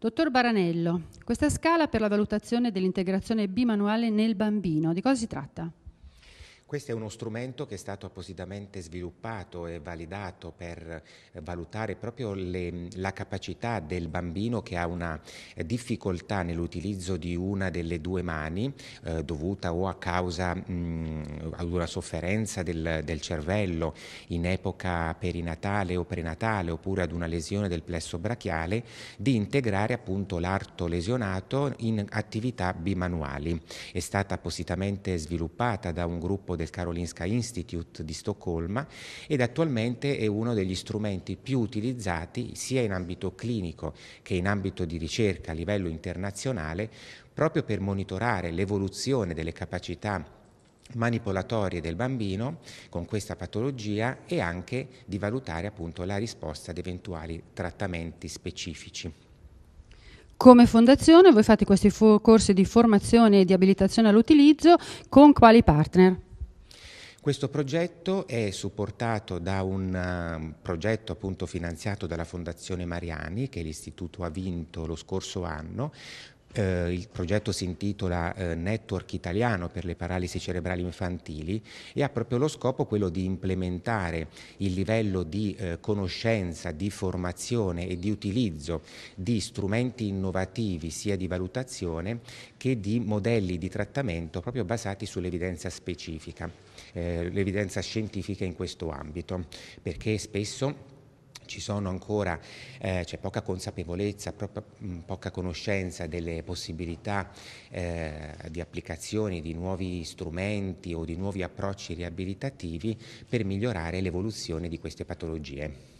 Dottor Baranello, questa scala per la valutazione dell'integrazione bimanuale nel bambino, di cosa si tratta? Questo è uno strumento che è stato appositamente sviluppato e validato per eh, valutare proprio le, la capacità del bambino che ha una eh, difficoltà nell'utilizzo di una delle due mani eh, dovuta o a causa mh, mm, ad una sofferenza del, del, cervello in epoca perinatale o prenatale oppure ad una lesione del plesso brachiale di integrare appunto l'arto lesionato in attività bimanuali. È stata appositamente sviluppata da un gruppo del Karolinska Institute di Stoccolma ed attualmente è uno degli strumenti più utilizzati sia in ambito clinico che in ambito di ricerca a livello internazionale proprio per monitorare l'evoluzione delle capacità manipolatorie del bambino con questa patologia e anche di valutare appunto la risposta ad eventuali trattamenti specifici. Come fondazione voi fate questi corsi di formazione e di abilitazione all'utilizzo con quali partner? Questo progetto è supportato da un um, progetto appunto finanziato dalla Fondazione Mariani che l'Istituto ha vinto lo scorso anno eh, il progetto si intitola eh, Network Italiano per le paralisi cerebrali infantili e ha proprio lo scopo quello di implementare il livello di eh, conoscenza, di formazione e di utilizzo di strumenti innovativi sia di valutazione che di modelli di trattamento proprio basati sull'evidenza specifica, eh, l'evidenza scientifica in questo ambito, perché spesso ci sono ancora, eh, c'è poca consapevolezza, poca, mh, mm, poca conoscenza delle possibilità eh, di applicazioni di nuovi strumenti o di nuovi approcci riabilitativi per migliorare l'evoluzione di queste patologie.